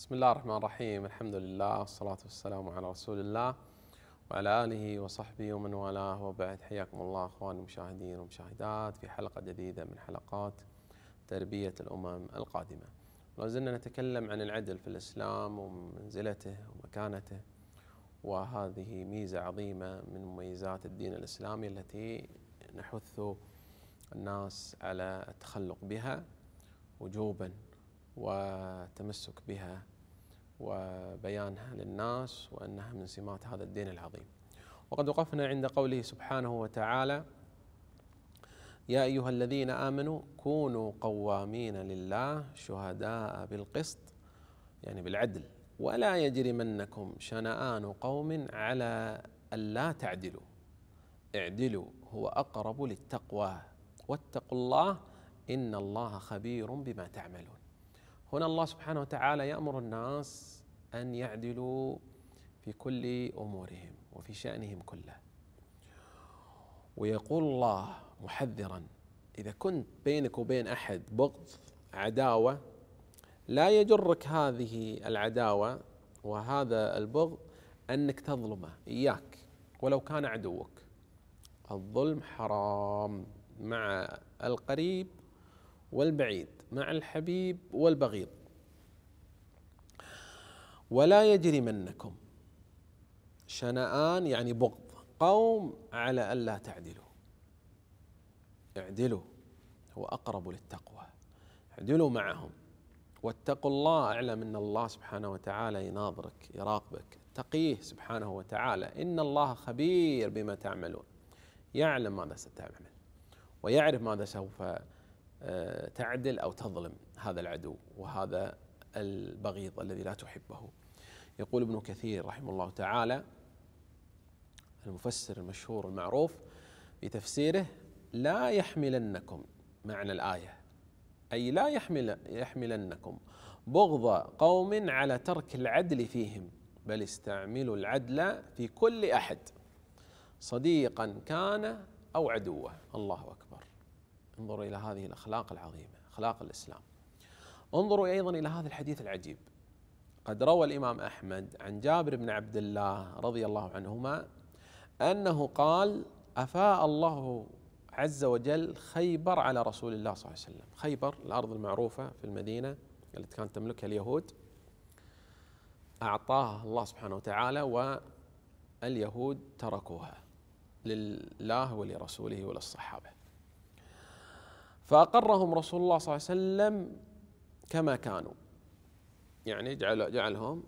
بسم الله الرحمن الرحيم الحمد لله والصلاة والسلام على رسول الله وعلى آله وصحبه ومن والاه وبعد حياكم الله أخواني المشاهدين والمشاهدات في حلقة جديدة من حلقات تربية الأمم القادمة لا زلنا نتكلم عن العدل في الإسلام ومنزلته ومكانته وهذه ميزة عظيمة من مميزات الدين الإسلامي التي نحث الناس على التخلق بها وجوبا وتمسك بها وبيانها للناس وانها من سمات هذا الدين العظيم. وقد وقفنا عند قوله سبحانه وتعالى: يا ايها الذين امنوا كونوا قوامين لله شهداء بالقسط يعني بالعدل ولا يجرمنكم شنآن قوم على ألا تعدلوا اعدلوا هو أقرب للتقوى واتقوا الله إن الله خبير بما تعملون هنا الله سبحانه وتعالى يأمر الناس أن يعدلوا في كل أمورهم وفي شأنهم كله ويقول الله محذرا إذا كنت بينك وبين أحد بغض عداوة لا يجرك هذه العداوة وهذا البغض أنك تظلمه إياك ولو كان عدوك الظلم حرام مع القريب والبعيد مع الحبيب والبغيض ولا يجرمنكم شنآن يعني بغض قوم على ألا تعدلوا اعدلوا هو أقرب للتقوى اعدلوا معهم واتقوا الله اعلم ان الله سبحانه وتعالى يناظرك يراقبك تقيه سبحانه وتعالى ان الله خبير بما تعملون يعلم ماذا ستعمل ويعرف ماذا سوف آه، تعدل او تظلم هذا العدو وهذا البغيض الذي لا تحبه. يقول ابن كثير رحمه الله تعالى المفسر المشهور المعروف في تفسيره لا يحملنكم معنى الايه اي لا يحمل يحملنكم بغض قوم على ترك العدل فيهم بل استعملوا العدل في كل احد صديقا كان او عدوه الله اكبر انظروا إلى هذه الأخلاق العظيمة أخلاق الإسلام انظروا أيضا إلى هذا الحديث العجيب قد روى الإمام أحمد عن جابر بن عبد الله رضي الله عنهما أنه قال أفاء الله عز وجل خيبر على رسول الله صلى الله عليه وسلم خيبر الأرض المعروفة في المدينة التي كانت تملكها اليهود أعطاها الله سبحانه وتعالى واليهود تركوها لله ولرسوله وللصحابة فأقرهم رسول الله صلى الله عليه وسلم كما كانوا يعني جعل جعلهم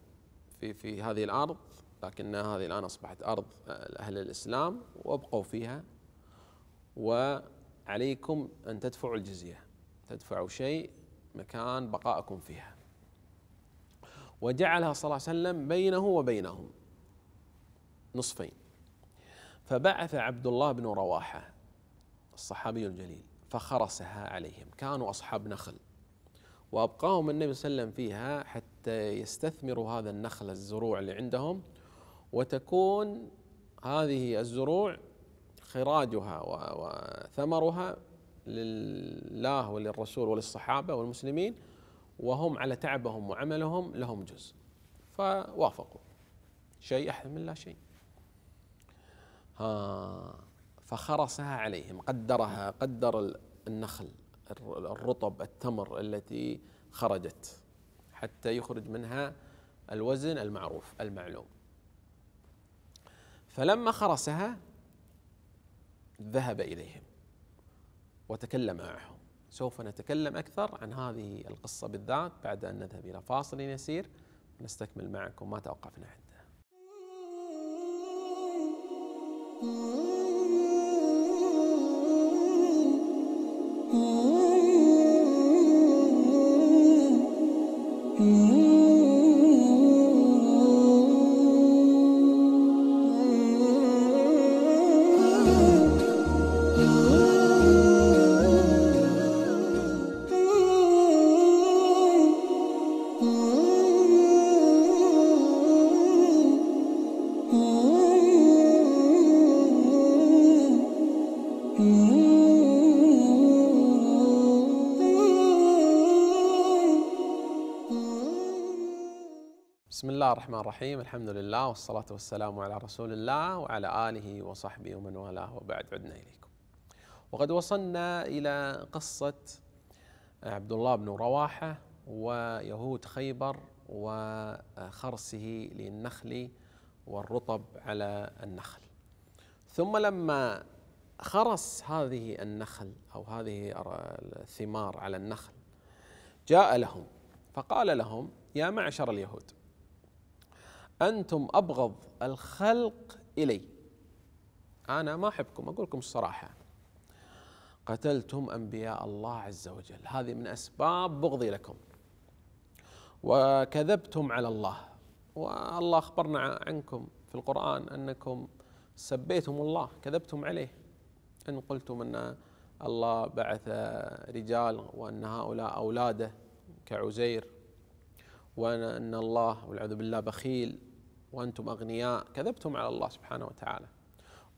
في في هذه الأرض لكن هذه الآن أصبحت أرض آه، أهل الإسلام وأبقوا فيها وعليكم أن تدفعوا الجزية تدفعوا شيء مكان بقائكم فيها وجعلها صلى الله عليه وسلم بينه وبينهم نصفين فبعث عبد الله بن رواحة الصحابي الجليل فخرسها عليهم كانوا أصحاب نخل وأبقاهم النبي صلى الله عليه وسلم فيها حتى يستثمروا هذا النخل الزروع اللي عندهم وتكون هذه الزروع خراجها وثمرها لله وللرسول وللصحابة والمسلمين وهم على تعبهم وعملهم لهم جزء فوافقوا شيء أحسن من لا شيء ها فخرسها عليهم قدرها قدر النخل الرطب التمر التي خرجت حتى يخرج منها الوزن المعروف المعلوم فلما خرسها ذهب اليهم وتكلم معهم سوف نتكلم اكثر عن هذه القصه بالذات بعد ان نذهب الى فاصل يسير نستكمل معكم ما توقفنا عنده. Mm-hmm. Oh. بسم الله الرحمن الرحيم الحمد لله والصلاة والسلام على رسول الله وعلى آله وصحبه ومن والاه وبعد عدنا إليكم وقد وصلنا إلى قصة عبد الله بن رواحة ويهود خيبر وخرسه للنخل والرطب على النخل ثم لما خرس هذه النخل أو هذه الثمار على النخل جاء لهم فقال لهم يا معشر اليهود أنتم أبغض الخلق إلي أنا ما أحبكم أقول لكم الصراحة قتلتم أنبياء الله عز وجل هذه من أسباب بغضي لكم وكذبتم على الله والله أخبرنا عنكم في القرآن أنكم سبيتم الله كذبتم عليه إن قلتم أن الله بعث رجال وأن هؤلاء أولاده كعزير وأن الله والعياذ بالله بخيل وأنتم أغنياء كذبتم على الله سبحانه وتعالى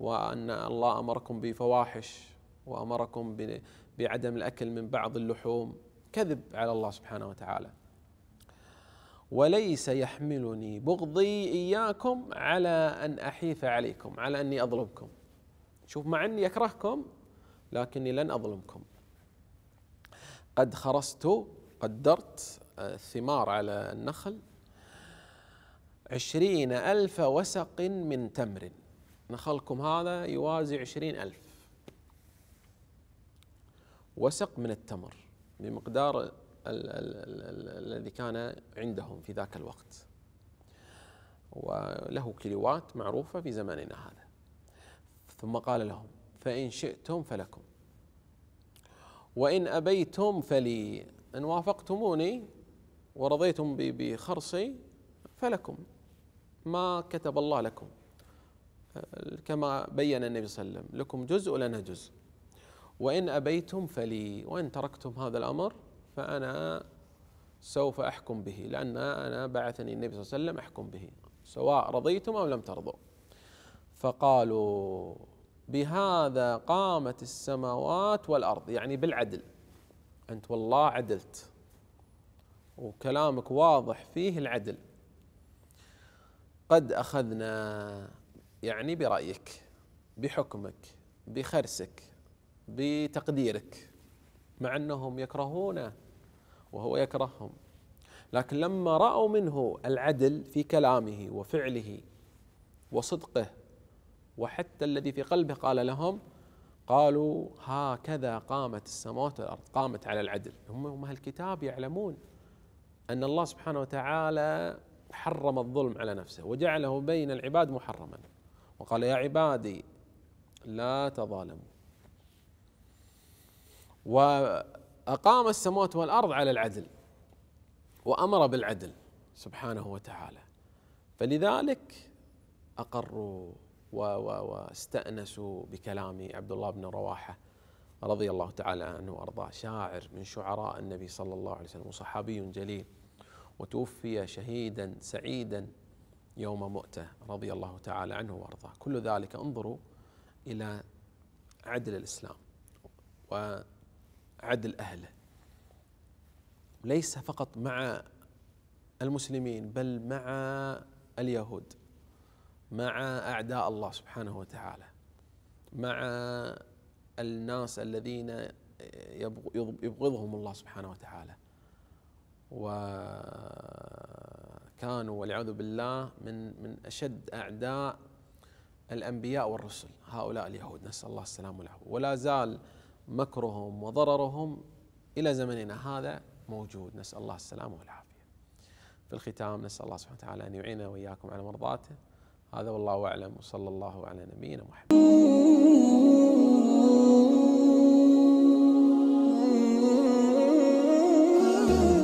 وأن الله أمركم بفواحش وأمركم بعدم الأكل من بعض اللحوم كذب على الله سبحانه وتعالى وليس يحملني بغضي إياكم على أن أحيف عليكم على أني أظلمكم شوف مع أني أكرهكم لكني لن أظلمكم قد خرست قدرت آه، الثمار على النخل عشرين ألف وسق من تمر نخلكم هذا يوازي عشرين ألف وسق من التمر بمقدار الذي كان عندهم في ذاك الوقت وله كيلوات معروفة في زماننا هذا ثم قال لهم فإن شئتم فلكم وإن أبيتم فلي إن وافقتموني ورضيتم بخرصي فلكم ما كتب الله لكم كما بين النبي صلى الله عليه وسلم لكم جزء ولنا جزء وإن أبيتم فلي وإن تركتم هذا الأمر فأنا سوف أحكم به لأن أنا بعثني النبي صلى الله عليه وسلم أحكم به سواء رضيتم أو لم ترضوا فقالوا بهذا قامت السماوات والأرض يعني بالعدل أنت والله عدلت وكلامك واضح فيه العدل قد اخذنا يعني برايك بحكمك بخرسك بتقديرك مع انهم يكرهونه وهو يكرههم لكن لما راوا منه العدل في كلامه وفعله وصدقه وحتى الذي في قلبه قال لهم قالوا هكذا قامت السماوات والارض قامت على العدل هم هم الكتاب يعلمون ان الله سبحانه وتعالى حرم الظلم على نفسه وجعله بين العباد محرما وقال يا عبادي لا تظالموا واقام السموات والارض على العدل وامر بالعدل سبحانه وتعالى فلذلك اقروا واستانسوا بكلام عبد الله بن رواحه رضي الله تعالى عنه وارضاه شاعر من شعراء النبي صلى الله عليه وسلم وصحابي جليل وتوفي شهيدا سعيدا يوم مؤته رضي الله تعالى عنه وارضاه كل ذلك انظروا الى عدل الاسلام وعدل اهله ليس فقط مع المسلمين بل مع اليهود مع اعداء الله سبحانه وتعالى مع الناس الذين يبغضهم الله سبحانه وتعالى وكانوا والعياذ بالله من من اشد اعداء الانبياء والرسل هؤلاء اليهود نسال الله السلامه والعافيه ولا زال مكرهم وضررهم الى زمننا هذا موجود نسال الله السلامه والعافيه. في الختام نسال الله سبحانه وتعالى ان يعيننا واياكم على مرضاته هذا والله اعلم وصلى الله على نبينا محمد.